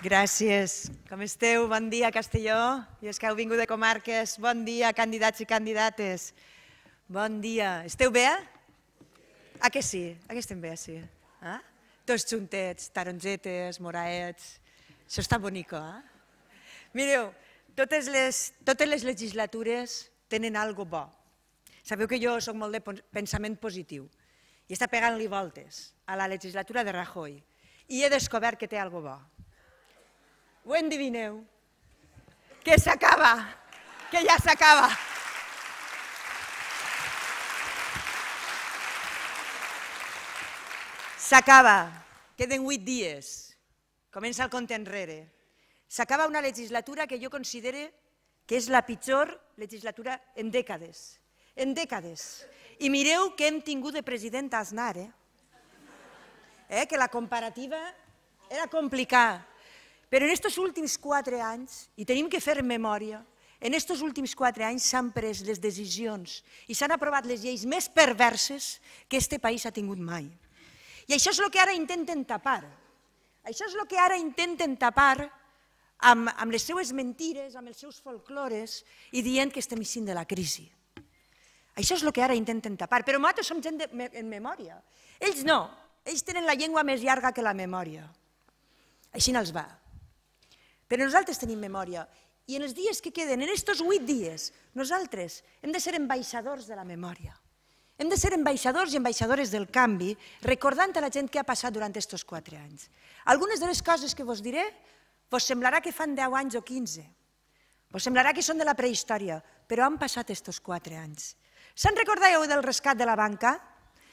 Gràcies. Com esteu? Bon dia, Castelló. I els que heu vingut de comarques, bon dia, candidats i candidates. Bon dia. Esteu bé? A que sí? A que estem bé, sí. Ah? Tots juntets, tarongetes, moraets... Això està bonico, eh? Mireu, totes les, totes les legislatures tenen algo bo. Sabeu que jo sóc molt de pensament positiu i està pegant-li voltes a la legislatura de Rajoy i he descobert que té algo bo ho endivineu, que s'acaba, que ja s'acaba. S'acaba, queden vuit dies, comença el compte enrere. S'acaba una legislatura que jo considere que és la pitjor legislatura en dècades, en dècades. I mireu que hem tingut de president Aznar, eh? eh que la comparativa era complicada. Però en aquests últims quatre anys, i tenim que fer memòria, en aquests últims quatre anys s'han pres les decisions i s'han aprovat les lleis més perverses que aquest país ha tingut mai. I això és el que ara intenten tapar. Això és el que ara intenten tapar amb, amb les seues mentires, amb els seus folclores i dient que estem eixint de la crisi. Això és el que ara intenten tapar, però nosaltres som gent de, en memòria. Ells no, ells tenen la llengua més llarga que la memòria. Així no els va. Però nosaltres tenim memòria i en els dies que queden, en aquests huit dies, nosaltres hem de ser ambaixadors de la memòria. Hem de ser ambaixadors i ambaixadores del canvi, recordant a la gent què ha passat durant aquests quatre anys. Algunes de les coses que vos diré vos semblarà que fan 10 anys o 15, vos semblarà que són de la prehistòria, però han passat aquests quatre anys. Se'n recordeu del rescat de la banca?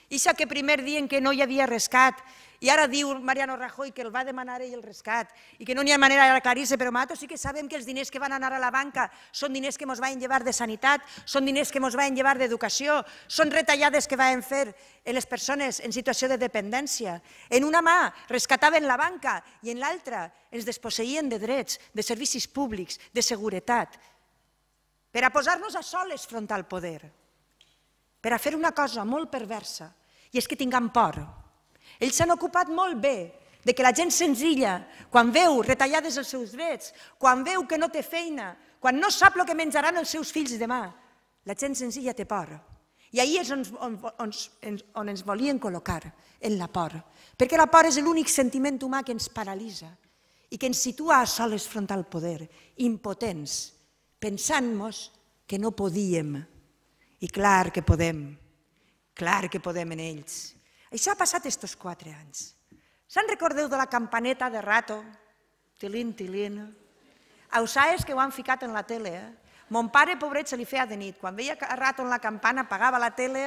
I això que primer dient que no hi havia rescat, i ara diu Mariano Rajoy que el va demanar ell el rescat i que no n'hi ha manera d'aclarir-se, però nosaltres sí que sabem que els diners que van anar a la banca són diners que ens van llevar de sanitat, són diners que ens van llevar d'educació, són retallades que van fer en les persones en situació de dependència. En una mà rescataven la banca i en l'altra ens desposseïen de drets, de servicis públics, de seguretat, per a posar-nos a soles front al poder, per a fer una cosa molt perversa, i és que tinguem por. Ells s'han ocupat molt bé de que la gent senzilla, quan veu retallades els seus drets, quan veu que no té feina, quan no sap el que menjaran els seus fills demà, la gent senzilla té por. I ahir és on, on, on, on ens volien col·locar, en la por. Perquè la por és l'únic sentiment humà que ens paralitza i que ens situa a soles front al poder, impotents, pensant-nos que no podíem. I clar que podem. Clar que podem en ells. Això ha passat estos quatre anys. Se'n recordeu de la campaneta de rato? Tilín, tilín. A Osaes que ho han ficat en la tele, eh? Mon pare, pobret, se li feia de nit. Quan veia el rato en la campana, pagava la tele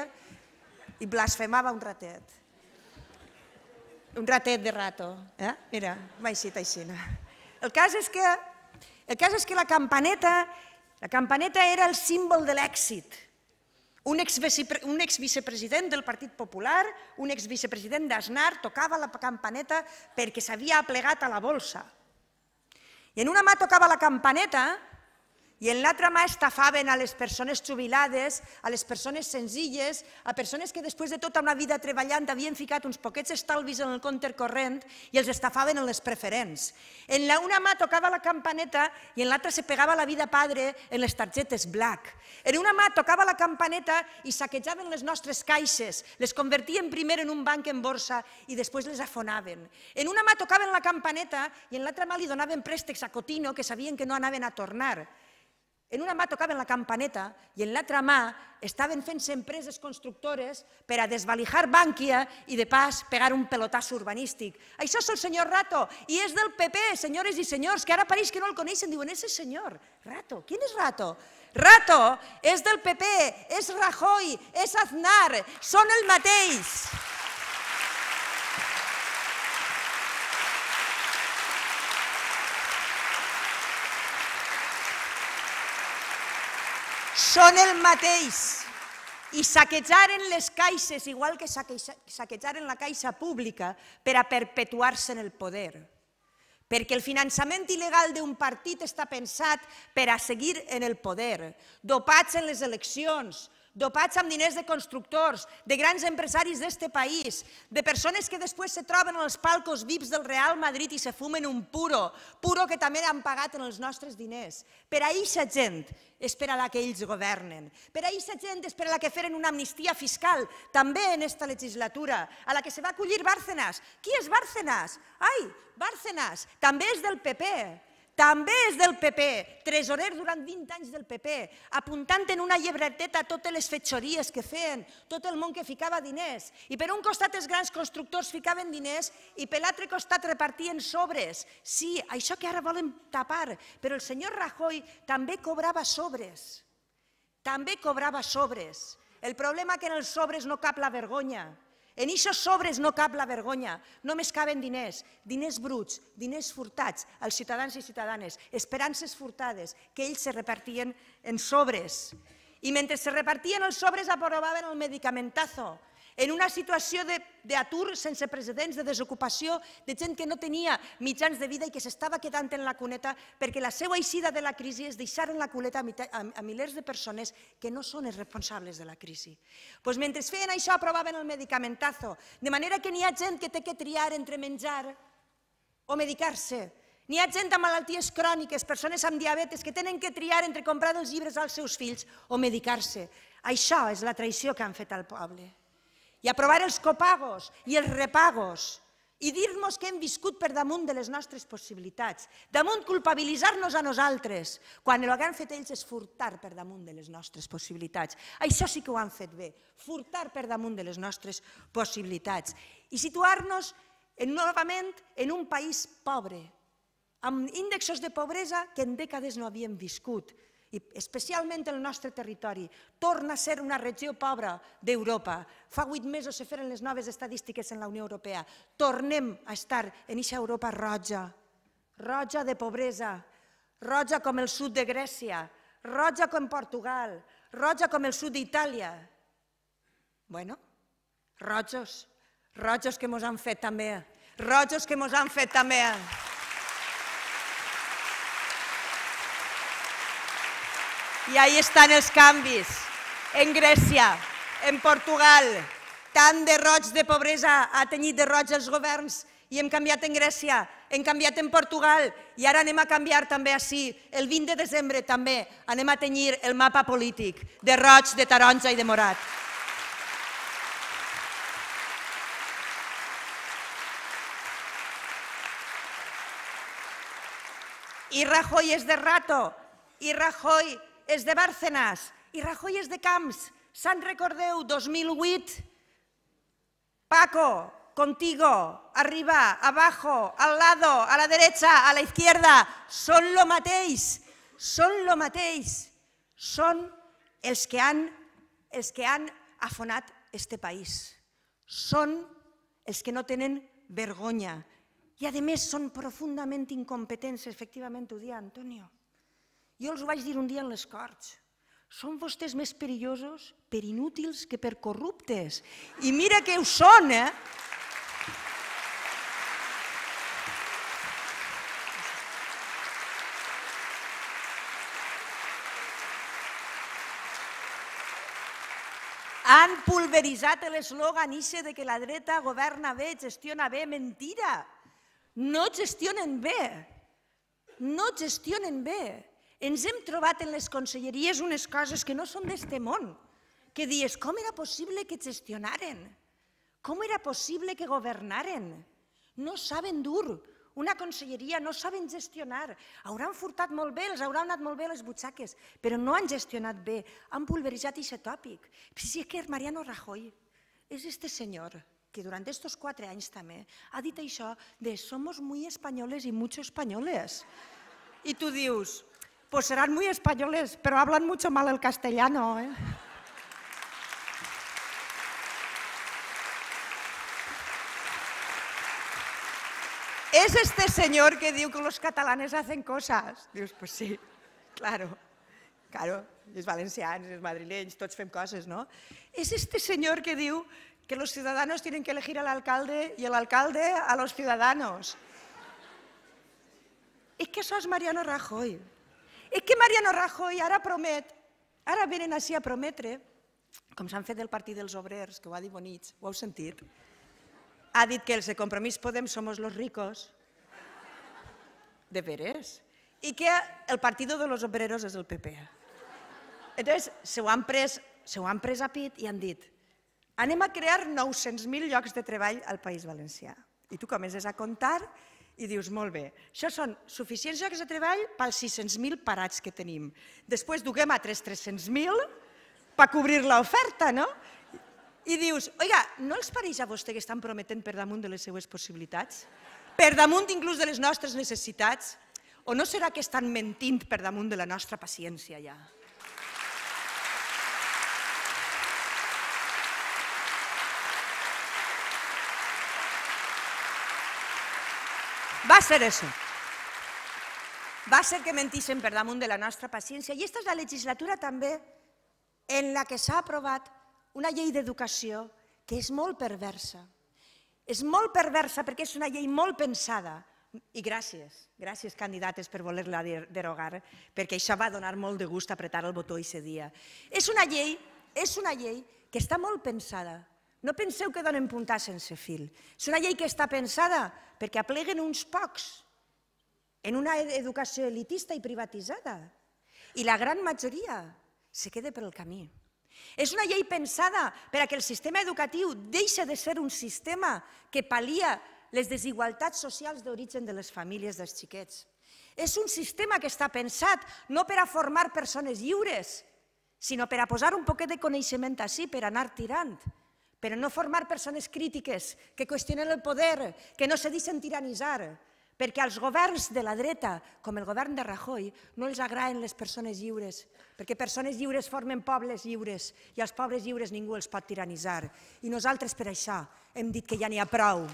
i blasfemava un ratet. Un ratet de rato. Eh? Mira, m'ha eixit així. El cas és que, el cas és que la campaneta, la campaneta era el símbol de l'èxit un exvicepresident del Partit Popular, un exvicepresident d'Aznar, tocava la campaneta perquè s'havia aplegat a la bolsa. I en una mà tocava la campaneta i en l'altra mà estafaven a les persones jubilades, a les persones senzilles, a persones que després de tota una vida treballant havien ficat uns poquets estalvis en el compte corrent i els estafaven en les preferents. En la una mà tocava la campaneta i en l'altra se pegava la vida padre en les targetes black. En una mà tocava la campaneta i saquejaven les nostres caixes, les convertien primer en un banc en borsa i després les afonaven. En una mà tocaven la campaneta i en l'altra mà li donaven préstecs a Cotino que sabien que no anaven a tornar. En una mà tocaven la campaneta i en l'altra mà estaven fent-se empreses constructores per a desvalijar Bànquia i de pas pegar un pelotàs urbanístic. Això és el senyor Rato i és del PP, senyores i senyors, que ara pareix que no el coneixen, diuen, és el senyor Rato. Quin és Rato? Rato és del PP, és Rajoy, és Aznar, són el mateix. Són el mateix. I saquejaren les caixes, igual que saquejaren la caixa pública, per a perpetuar-se en el poder. Perquè el finançament il·legal d'un partit està pensat per a seguir en el poder, dopats en les eleccions, dopats amb diners de constructors, de grans empresaris d'este país, de persones que després se troben als palcos VIPs del Real Madrid i se fumen un puro, puro que també han pagat en els nostres diners. Per a aquesta gent és per a la que ells governen. Per a aquesta gent és per a la que feren una amnistia fiscal, també en esta legislatura, a la que se va acollir Bárcenas. Qui és Bárcenas? Ai, Bárcenas, també és del PP també és del PP, tresorer durant 20 anys del PP, apuntant en una llibreteta totes les fetxories que feien, tot el món que ficava diners. I per un costat els grans constructors ficaven diners i per l'altre costat repartien sobres. Sí, això que ara volen tapar, però el senyor Rajoy també cobrava sobres. També cobrava sobres. El problema que en els sobres no cap la vergonya, en aquests sobres no cap la vergonya, només caben diners, diners bruts, diners furtats als ciutadans i ciutadanes, esperances furtades que ells se repartien en sobres. I mentre se repartien els sobres aprovaven el medicamentazo, en una situació d'atur sense precedents, de desocupació, de gent que no tenia mitjans de vida i que s'estava quedant en la cuneta, perquè la seva eixida de la crisi és deixar en la cuneta a milers de persones que no són els responsables de la crisi. Pues mentre feien això, aprovaven el medicamentazo, de manera que n'hi ha gent que té que triar entre menjar o medicar-se, N'hi ha gent amb malalties cròniques, persones amb diabetes, que tenen que triar entre comprar els llibres als seus fills o medicar-se. Això és la traïció que han fet al poble i aprovar els copagos i els repagos i dir-nos que hem viscut per damunt de les nostres possibilitats, damunt culpabilitzar-nos a nosaltres, quan el que han fet ells és furtar per damunt de les nostres possibilitats. Això sí que ho han fet bé, furtar per damunt de les nostres possibilitats i situar-nos novament en un país pobre, amb índexos de pobresa que en dècades no havíem viscut, i especialment el nostre territori, torna a ser una regió pobra d'Europa. Fa vuit mesos se feren les noves estadístiques en la Unió Europea. Tornem a estar en aquesta Europa roja, roja de pobresa, roja com el sud de Grècia, roja com Portugal, roja com el sud d'Itàlia. Bueno, rojos, rojos que ens han fet també, rojos que ens han fet també. I ahí estan els canvis. En Grècia, en Portugal, tant de roig de pobresa ha tenyit de roig els governs i hem canviat en Grècia, hem canviat en Portugal i ara anem a canviar també així. El 20 de desembre també anem a tenyir el mapa polític de roig, de taronja i de morat. I Rajoy és de rato, i Rajoy és de Bárcenas i Rajoy és de Camps. Se'n recordeu, 2008? Paco, contigo, arriba, abajo, al lado, a la derecha, a la izquierda, són lo mateix, són lo mateix. Són els que han, els que han afonat este país. Són els que no tenen vergonya. I a més són profundament incompetents, efectivament ho dia Antonio. Jo els ho vaig dir un dia en les Corts. Són vostès més perillosos per inútils que per corruptes. I mira que ho són, eh? Han pulveritzat l'eslògan ixe de que la dreta governa bé, gestiona bé. Mentira! No gestionen bé. No gestionen bé ens hem trobat en les conselleries unes coses que no són d'este món, que dius com era possible que gestionaren? Com era possible que governaren? No saben dur una conselleria, no saben gestionar. Hauran furtat molt bé, els hauran anat molt bé les butxaques, però no han gestionat bé, han pulveritzat aquest tòpic. Si és que Mariano Rajoy és este senyor, que durant aquests quatre anys també ha dit això de «somos muy españoles y mucho españoles». I tu dius, pues serán muy españoles, pero hablan mucho mal el castellano. ¿eh? es este señor que diu que los catalanes hacen cosas. Dius, pues sí, claro, claro, els valencians, els madrilenys, tots fem coses, no? És es este señor que diu que los ciudadanos tienen que elegir al alcalde y el alcalde a los ciudadanos. És es que sos Mariano Rajoy. És que Mariano Rajoy ara promet, ara venen així a prometre, com s'han fet del Partit dels Obrers, que ho ha dit Bonits, ho heu sentit, ha dit que els de Compromís Podem somos los ricos, de veres, i que el Partit de los Obreros és el PP. Entonces, se ho han pres, se ho han pres a pit i han dit anem a crear 900.000 llocs de treball al País Valencià. I tu comences a comptar i dius, molt bé, això són suficients llocs de treball pels 600.000 parats que tenim. Després duguem a 300.000 per cobrir l'oferta, no? I dius, oiga, no els pareix a vostè que estan prometent per damunt de les seues possibilitats? Per damunt inclús de les nostres necessitats? O no serà que estan mentint per damunt de la nostra paciència ja? Va ser això. Va ser que mentissin per damunt de la nostra paciència. I aquesta és la legislatura també en la que s'ha aprovat una llei d'educació que és molt perversa. És molt perversa perquè és una llei molt pensada. I gràcies, gràcies candidates per voler-la derogar, perquè això va donar molt de gust apretar el botó aquest dia. És una llei, és una llei que està molt pensada. No penseu que donen puntar sense fil. És una llei que està pensada perquè apleguen uns pocs en una educació elitista i privatitzada. I la gran majoria se queda pel camí. És una llei pensada per a que el sistema educatiu deixi de ser un sistema que palia les desigualtats socials d'origen de les famílies dels xiquets. És un sistema que està pensat no per a formar persones lliures, sinó per a posar un poquet de coneixement així, per anar tirant pero no formar persones crítiques que qüestionen el poder, que no se deixen tiranitzar, perquè als governs de la dreta, com el govern de Rajoy, no els agraen les persones lliures, perquè persones lliures formen pobles lliures i als pobres lliures ningú els pot tiranitzar. I nosaltres per això hem dit que ja n'hi ha prou.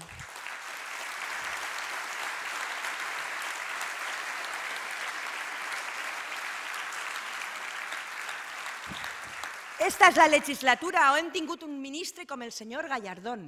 Esta és la legislatura on hem tingut un ministre com el senyor Gallardón,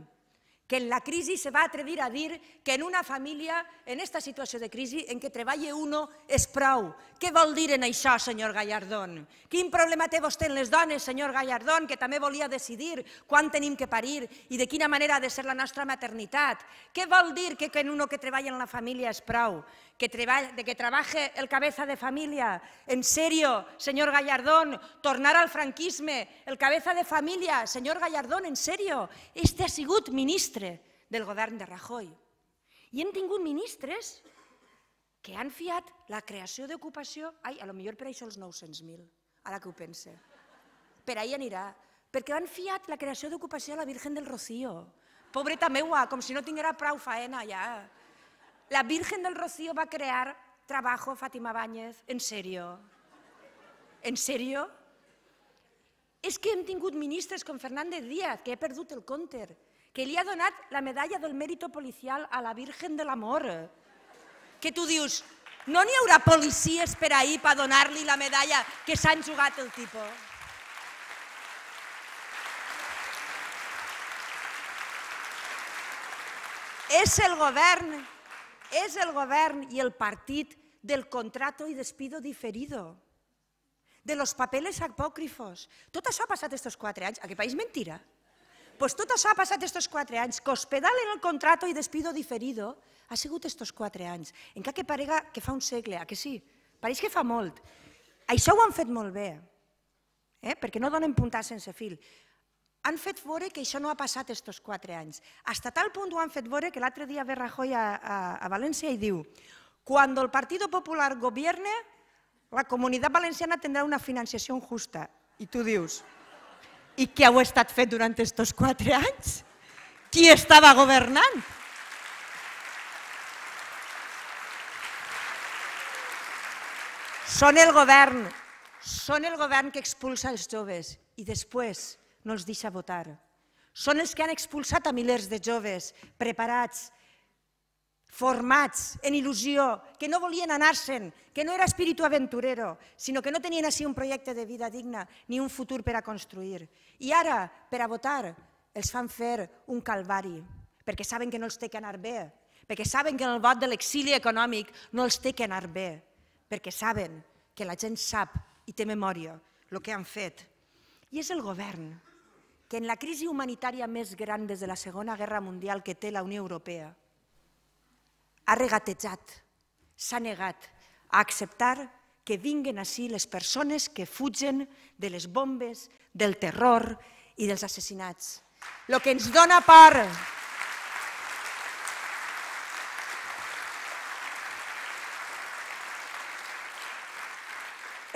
que en la crisi se va atrevir a dir que en una família, en aquesta situació de crisi, en què treballa uno, és prou. Què vol dir en això, senyor Gallardón? Quin problema té vostè en les dones, senyor Gallardón, que també volia decidir quan tenim que parir i de quina manera ha de ser la nostra maternitat? Què vol dir que en uno que treballa en la família és prou? Que treball, de que treballe el cabeza de família? En sèrio, senyor Gallardón, tornar al franquisme, el cabeza de família, senyor Gallardón, en sèrio? Este ha sigut ministre ministre del govern de Rajoy. I hem tingut ministres que han fiat la creació d'ocupació, ai, a lo millor per això els 900.000, ara que ho pense. Per ahir anirà, perquè han fiat la creació d'ocupació a la Virgen del Rocío. Pobreta meua, com si no tinguera prou faena ja. La Virgen del Rocío va crear trabajo, Fátima Báñez, en serio. En serio? És que hem tingut ministres com Fernández Díaz, que he perdut el cònter, que li ha donat la medalla del mèrito policial a la Virgen de l'Amor. Que tu dius, no n'hi haurà policies per ahir per donar-li la medalla que s'han jugat el tipus? És el govern, és el govern i el partit del contrato i despido diferido, de los papeles apócrifos. Tot això ha passat aquests quatre anys. A què país mentira? Mentira pues tot això ha passat estos quatre anys. Que hospedal en el contrato i despido diferido ha sigut estos quatre anys. Encara que parega que fa un segle, a que sí? Pareix que fa molt. Això ho han fet molt bé, eh? perquè no donen puntar sense fil. Han fet veure que això no ha passat estos quatre anys. Hasta tal punt ho han fet veure que l'altre dia ve Rajoy a, a, València i diu quan el Partit Popular governe, la comunitat valenciana tindrà una financiació justa». I tu dius, i què heu estat fet durant aquests quatre anys? Qui estava governant? Són el govern, són el govern que expulsa els joves i després no els deixa votar. Són els que han expulsat a milers de joves preparats formats en il·lusió, que no volien anar-se'n, que no era espíritu aventurero, sinó que no tenien així un projecte de vida digna ni un futur per a construir. I ara, per a votar, els fan fer un calvari, perquè saben que no els té que anar bé, perquè saben que en el vot de l'exili econòmic no els té que anar bé, perquè saben que la gent sap i té memòria el que han fet. I és el govern que en la crisi humanitària més gran des de la Segona Guerra Mundial que té la Unió Europea, ha regatejat, s'ha negat a acceptar que vinguin així les persones que fugen de les bombes, del terror i dels assassinats. El que ens dona part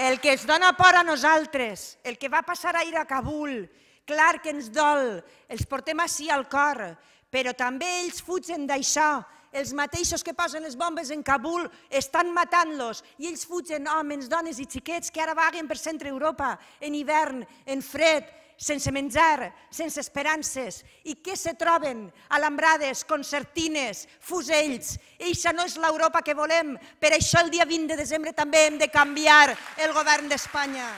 El que ens dona por a nosaltres, el que va passar ahir a Kabul, clar que ens dol, els portem així al cor, però també ells fugen d'això, els mateixos que posen les bombes en Kabul estan matant-los i ells fugen homes, dones i xiquets que ara vaguen per centre Europa en hivern, en fred, sense menjar, sense esperances. I què se troben? Alambrades, concertines, fusells. Eixa no és l'Europa que volem. Per això el dia 20 de desembre també hem de canviar el govern d'Espanya.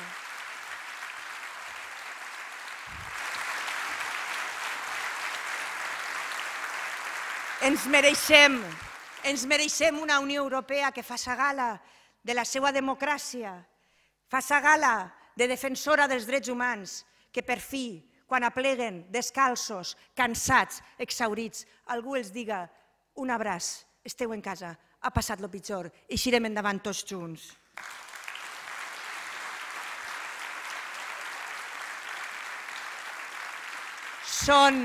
Ens mereixem, ens mereixem una Unió Europea que faça gala de la seva democràcia, faça gala de defensora dels drets humans, que per fi, quan apleguen descalços, cansats, exhaurits, algú els diga un abraç, esteu en casa, ha passat lo pitjor, eixirem endavant tots junts. Són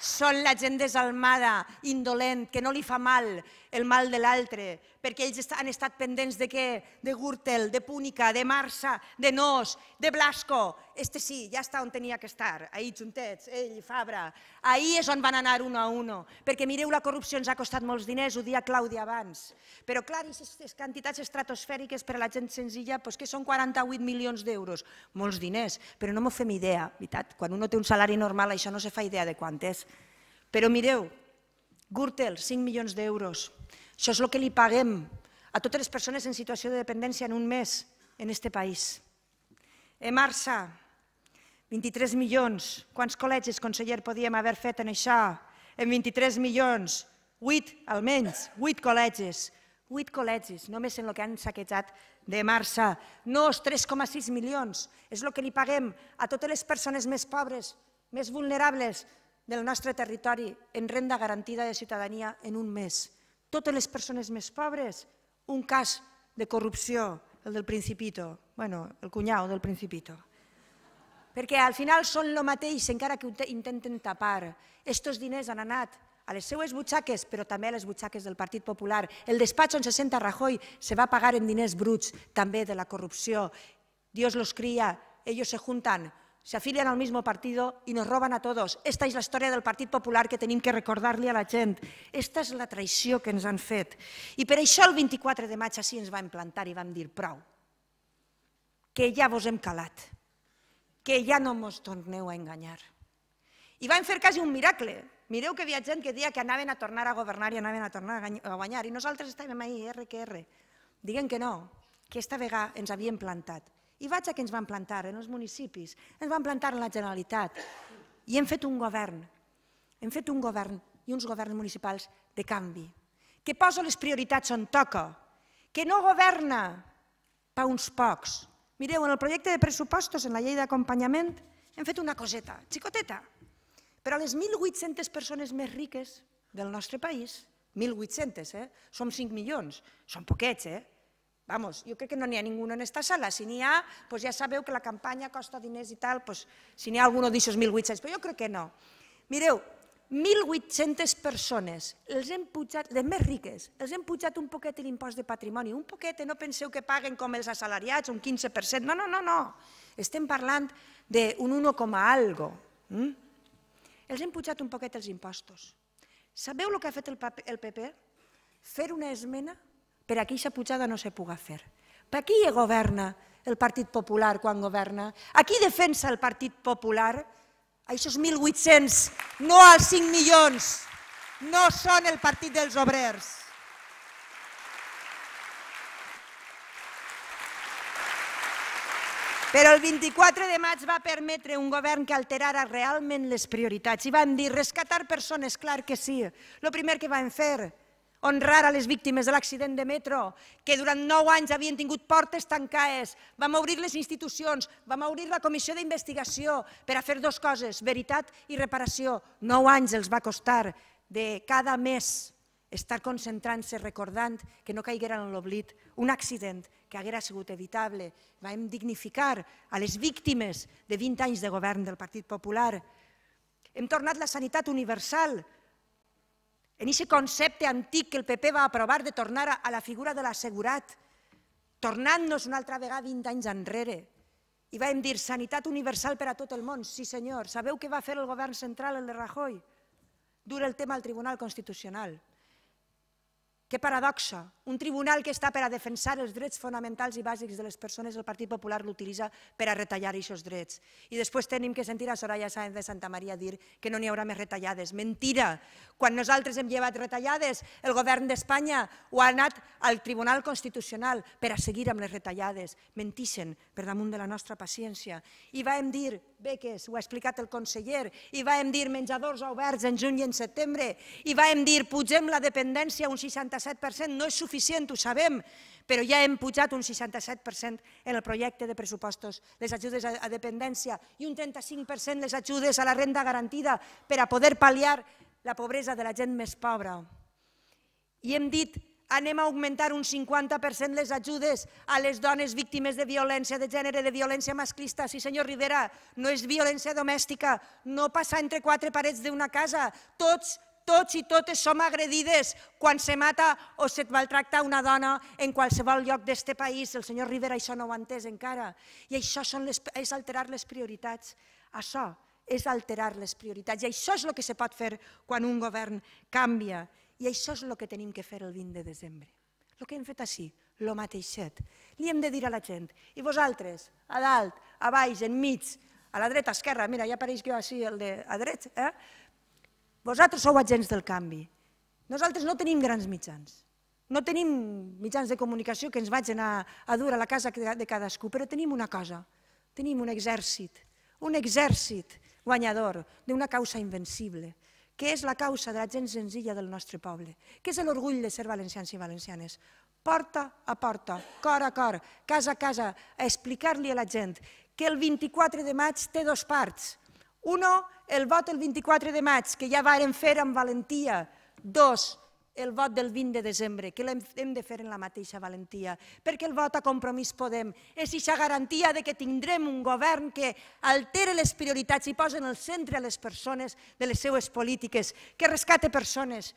són la gent desalmada, indolent, que no li fa mal, el mal de l'altre, perquè ells han estat pendents de què? De Gürtel, de Púnica, de Marsa, de Nos, de Blasco. Este sí, ja està on tenia que estar, ahir juntets, ell i Fabra. Ahir és on van anar un a un, perquè mireu, la corrupció ens ha costat molts diners, ho dia Clàudia abans. Però clar, aquestes quantitats estratosfèriques per a la gent senzilla, doncs que són 48 milions d'euros, molts diners, però no m'ho fem idea, veritat? Quan un té un salari normal això no se fa idea de quant és. Però mireu, Gürtel, 5 milions d'euros. Això és el que li paguem a totes les persones en situació de dependència en un mes en aquest país. Emarsa, eh, 23 milions. Quants col·legis, conseller, podíem haver fet en això? En 23 milions. 8, almenys, 8 col·legis. 8 col·legis, només en el que han saquejat de marxa. No, 3,6 milions. És el que li paguem a totes les persones més pobres, més vulnerables del nostre territori en renda garantida de ciutadania en un mes totes les persones més pobres, un cas de corrupció, el del Principito, bueno, el cunyau del Principito. Perquè al final són el mateix, encara que ho intenten tapar. Estos diners han anat a les seues butxaques, però també a les butxaques del Partit Popular. El despatx on se senta Rajoy se va pagar en diners bruts, també de la corrupció. Dios los cria, ellos se juntan, se afilian al mismo partido y nos roban a todos. Esta es la història del Partit Popular que tenim que recordar-li a la gent. Esta és la traïció que ens han fet. I per això el 24 de maig així ens vam plantar i vam dir prou, que ja vos hem calat, que ja no mos torneu a enganyar. I vam fer quasi un miracle. Mireu que hi havia gent que deia que anaven a tornar a governar i anaven a tornar a guanyar i nosaltres estàvem ahí, R que R. Diguen que no, que esta vegada ens havíem plantat i vaig a què ens van plantar, en els municipis, ens van plantar en la Generalitat. I hem fet un govern, hem fet un govern i uns governs municipals de canvi, que posa les prioritats on toca, que no governa pa uns pocs. Mireu, en el projecte de pressupostos, en la llei d'acompanyament, hem fet una coseta, xicoteta, però les 1.800 persones més riques del nostre país, 1.800, eh? som 5 milions, són poquets, eh? Vamos, jo crec que no n'hi ha ningú en esta sala. Si n'hi ha, doncs ja sabeu que la campanya costa diners i tal, doncs, si n'hi ha algun d'aixòs 1.800, però jo crec que no. Mireu, 1.800 persones, els hem pujat, les més riques, els hem pujat un poquet l'impost de patrimoni, un poquet, no penseu que paguen com els assalariats, un 15%, no, no, no, no. Estem parlant d'un 1, algo. Mm? Els hem pujat un poquet els impostos. Sabeu el que ha fet el PP? Fer una esmena per aquí aquesta pujada no se puga fer. Per aquí governa el Partit Popular quan governa. Aquí defensa el Partit Popular a aquests 1.800, no als 5 milions. No són el Partit dels Obrers. Però el 24 de maig va permetre un govern que alterara realment les prioritats i van dir rescatar persones, clar que sí. El primer que van fer honrar a les víctimes de l'accident de metro, que durant nou anys havien tingut portes tancades. Vam obrir les institucions, vam obrir la comissió d'investigació per a fer dues coses, veritat i reparació. Nou anys els va costar de cada mes estar concentrant-se, recordant que no caigueran en l'oblit un accident que haguera sigut evitable. Vam dignificar a les víctimes de 20 anys de govern del Partit Popular. Hem tornat la sanitat universal, en aquest concepte antic que el PP va aprovar de tornar a la figura de l'assegurat, tornant-nos una altra vegada 20 anys enrere. I vam dir sanitat universal per a tot el món, sí senyor. Sabeu què va fer el govern central, el de Rajoy? Dura el tema al Tribunal Constitucional. Que paradoxa, un tribunal que està per a defensar els drets fonamentals i bàsics de les persones, el Partit Popular l'utilitza per a retallar aquests drets. I després tenim que sentir a Soraya Sáenz de Santa Maria dir que no n'hi haurà més retallades. Mentira! Quan nosaltres hem llevat retallades, el govern d'Espanya ho ha anat al Tribunal Constitucional per a seguir amb les retallades. Mentixen per damunt de la nostra paciència. I vam dir beques, ho ha explicat el conseller, i vam dir menjadors oberts en juny i en setembre, i vam dir pugem la dependència un 67%, no és suficient, ho sabem, però ja hem pujat un 67% en el projecte de pressupostos, les ajudes a dependència i un 35% les ajudes a la renda garantida per a poder pal·liar la pobresa de la gent més pobra. I hem dit anem a augmentar un 50% les ajudes a les dones víctimes de violència de gènere, de violència masclista. Sí, senyor Rivera, no és violència domèstica, no passar entre quatre parets d'una casa. Tots, tots i totes som agredides quan se mata o se maltracta una dona en qualsevol lloc d'este país. El senyor Rivera això no ho ha entès encara. I això són les, és alterar les prioritats. Això és alterar les prioritats. I això és el que se pot fer quan un govern canvia. I això és el que tenim que fer el 20 de desembre. El que hem fet així, el mateixet. Li hem de dir a la gent, i vosaltres, a dalt, a baix, enmig, a la dreta, a esquerra, mira, ja apareix jo així el de a dret, eh? vosaltres sou agents del canvi. Nosaltres no tenim grans mitjans. No tenim mitjans de comunicació que ens vagin a, a dur a la casa de cadascú, però tenim una cosa, tenim un exèrcit, un exèrcit guanyador d'una causa invencible, que és la causa de la gent senzilla del nostre poble, que és l'orgull de ser valencians i valencianes. Porta a porta, cor a cor, casa a casa, a explicar-li a la gent que el 24 de maig té dos parts. Uno, el vot el 24 de maig, que ja varen fer amb valentia. Dos, el vot del 20 de desembre, que l'hem de fer en la mateixa valentia, perquè el vot a Compromís Podem és aquesta garantia de que tindrem un govern que altere les prioritats i posa en el centre les persones de les seues polítiques, que rescate persones,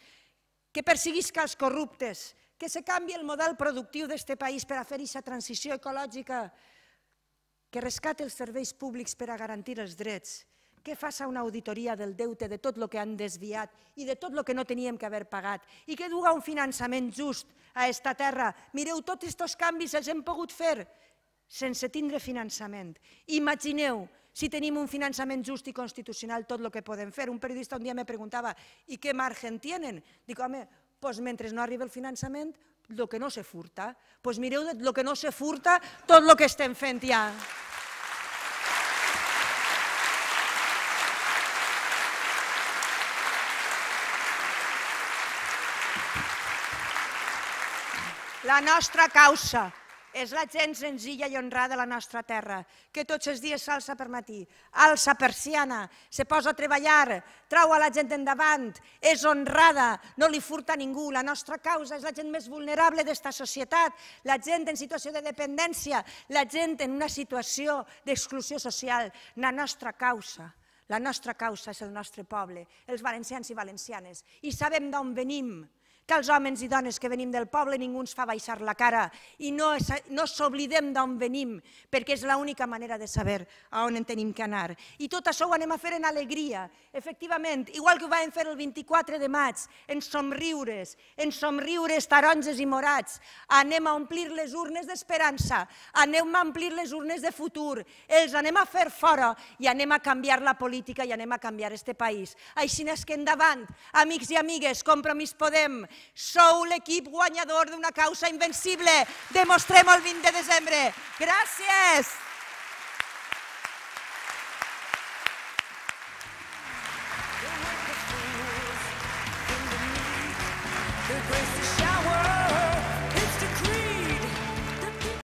que perseguisca els corruptes, que se canvi el model productiu d'este país per a fer aquesta transició ecològica, que rescate els serveis públics per a garantir els drets, que faça una auditoria del deute, de tot el que han desviat i de tot el que no teníem que haver pagat i que duga un finançament just a esta terra. Mireu, tots aquests canvis els hem pogut fer sense tindre finançament. Imagineu si tenim un finançament just i constitucional tot el que podem fer. Un periodista un dia me preguntava i què margen tenen? Dic, home, doncs mentre no arriba el finançament, el que no se furta. Doncs mireu, el que no se furta, tot el que estem fent ja. La nostra causa és la gent senzilla i honrada de la nostra terra, que tots els dies s'alça per matí, alça persiana, se posa a treballar, trau a la gent endavant, és honrada, no li furta ningú. La nostra causa és la gent més vulnerable d'esta societat, la gent en situació de dependència, la gent en una situació d'exclusió social. La nostra causa, la nostra causa és el nostre poble, els valencians i valencianes, i sabem d'on venim, que els homes i dones que venim del poble ningú ens fa baixar la cara i no, no s'oblidem d'on venim, perquè és l'única manera de saber a on en tenim que anar. I tot això ho anem a fer en alegria, efectivament, igual que ho vam fer el 24 de maig, en somriures, en somriures taronges i morats, anem a omplir les urnes d'esperança, anem a omplir les urnes de futur, els anem a fer fora i anem a canviar la política i anem a canviar este país. Així és que endavant, amics i amigues, Compromís Podem, Sou l'equip guanyador d'una causa invencible. Demostrem el 20 de desembre. Gràcies!